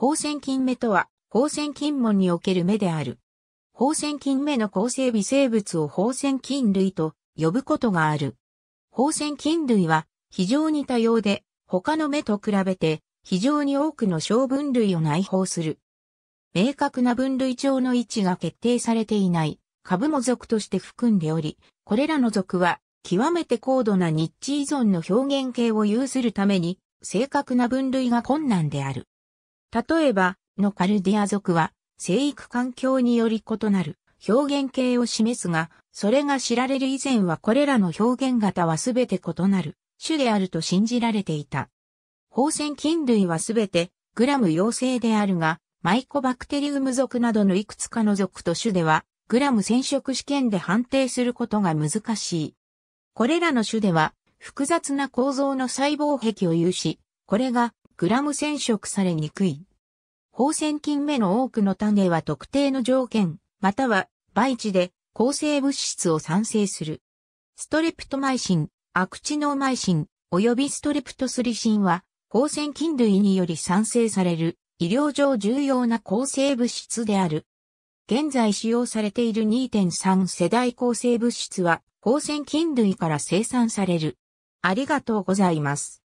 放線菌目とは、放線菌門における目である。放線菌目の構成微生物を放線菌類と呼ぶことがある。放線菌類は非常に多様で、他の目と比べて非常に多くの小分類を内包する。明確な分類帳の位置が決定されていない株も属として含んでおり、これらの属は極めて高度なニッチ依存の表現形を有するために正確な分類が困難である。例えば、のカルディア族は、生育環境により異なる表現形を示すが、それが知られる以前はこれらの表現型はすべて異なる種であると信じられていた。放線菌類はすべてグラム陽性であるが、マイコバクテリウム属などのいくつかの属と種では、グラム染色試験で判定することが難しい。これらの種では、複雑な構造の細胞壁を有し、これがグラム染色されにくい。放線菌目の多くの種は特定の条件、または培地で抗生物質を産生する。ストレプトマイシン、アクチノーマイシン、及びストレプトスリシンは、放線菌類により産生される、医療上重要な抗生物質である。現在使用されている2.3世代抗生物質は、放線菌類から生産される。ありがとうございます。